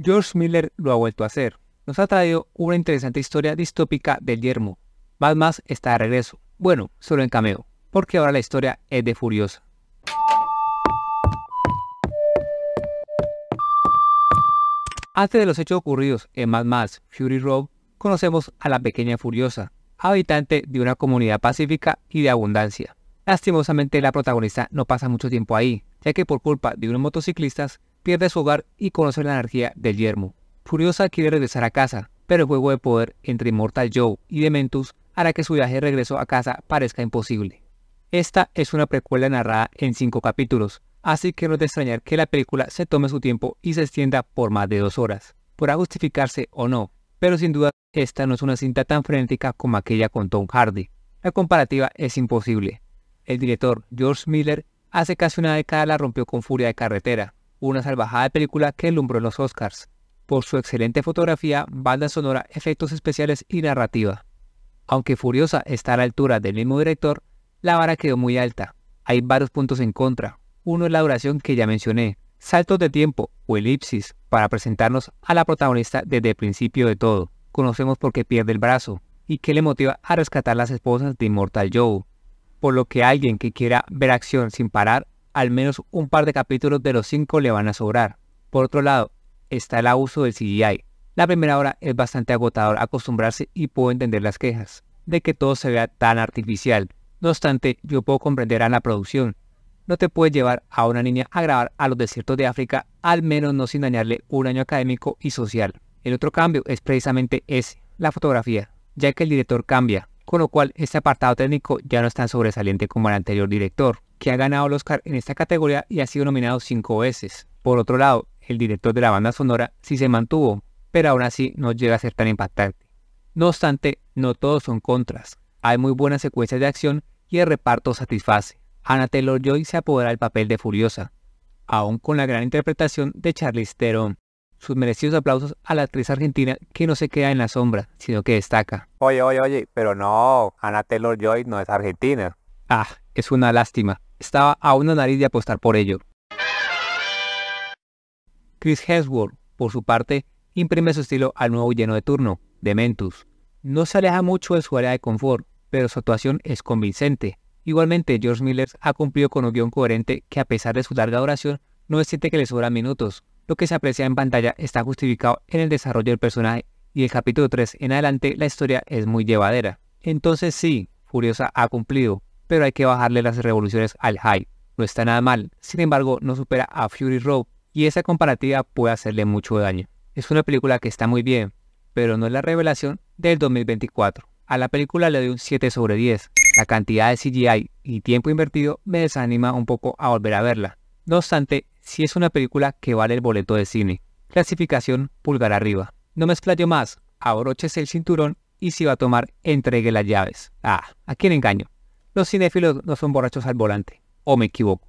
George Miller lo ha vuelto a hacer. Nos ha traído una interesante historia distópica del yermo. Mad Max está de regreso. Bueno, solo en cameo, porque ahora la historia es de Furiosa. Antes de los hechos ocurridos en Mad Max Fury Road, conocemos a la pequeña Furiosa, habitante de una comunidad pacífica y de abundancia. Lastimosamente la protagonista no pasa mucho tiempo ahí, ya que por culpa de unos motociclistas pierde su hogar y conoce la energía del yermo. Furiosa quiere regresar a casa, pero el juego de poder entre Immortal Joe y Dementus hará que su viaje de regreso a casa parezca imposible. Esta es una precuela narrada en 5 capítulos, así que no es de extrañar que la película se tome su tiempo y se extienda por más de dos horas. Podrá justificarse o no, pero sin duda esta no es una cinta tan frenética como aquella con Tom Hardy. La comparativa es imposible. El director George Miller hace casi una década la rompió con Furia de Carretera, una salvajada película que alumbró los Oscars, por su excelente fotografía, banda sonora, efectos especiales y narrativa. Aunque Furiosa está a la altura del mismo director, la vara quedó muy alta. Hay varios puntos en contra. Uno es la duración que ya mencioné, saltos de tiempo o elipsis para presentarnos a la protagonista desde el principio de todo. Conocemos por qué pierde el brazo y qué le motiva a rescatar las esposas de Immortal Joe, por lo que alguien que quiera ver acción sin parar al menos un par de capítulos de los cinco le van a sobrar. Por otro lado, está el abuso del CGI. La primera hora es bastante agotador acostumbrarse y puedo entender las quejas de que todo se vea tan artificial. No obstante, yo puedo comprender a la producción. No te puedes llevar a una niña a grabar a los desiertos de África, al menos no sin dañarle un año académico y social. El otro cambio es precisamente ese, la fotografía, ya que el director cambia, con lo cual este apartado técnico ya no es tan sobresaliente como el anterior director, que ha ganado el Oscar en esta categoría y ha sido nominado cinco veces. Por otro lado, el director de la banda sonora sí se mantuvo, pero aún así no llega a ser tan impactante. No obstante, no todos son contras. Hay muy buenas secuencias de acción y el reparto satisface. Anna Taylor-Joy se apodera el papel de Furiosa, aún con la gran interpretación de Charlize Theron sus merecidos aplausos a la actriz argentina que no se queda en la sombra, sino que destaca. Oye, oye, oye, pero no, Ana Taylor Joy no es argentina. Ah, es una lástima. Estaba a una nariz de apostar por ello. Chris Hemsworth, por su parte, imprime su estilo al nuevo lleno de turno, Dementus. No se aleja mucho de su área de confort, pero su actuación es convincente. Igualmente, George Miller ha cumplido con un guión coherente que a pesar de su larga duración, no es siente que le sobran minutos, lo que se aprecia en pantalla está justificado en el desarrollo del personaje y el capítulo 3 en adelante la historia es muy llevadera. Entonces sí, Furiosa ha cumplido, pero hay que bajarle las revoluciones al hype. No está nada mal, sin embargo no supera a Fury Road y esa comparativa puede hacerle mucho daño. Es una película que está muy bien, pero no es la revelación del 2024. A la película le doy un 7 sobre 10. La cantidad de CGI y tiempo invertido me desanima un poco a volver a verla. No obstante, si es una película que vale el boleto de cine. Clasificación pulgar arriba. No me explayo más, abróchese el cinturón y si va a tomar, entregue las llaves. Ah, ¿a quién engaño? Los cinéfilos no son borrachos al volante. ¿O me equivoco?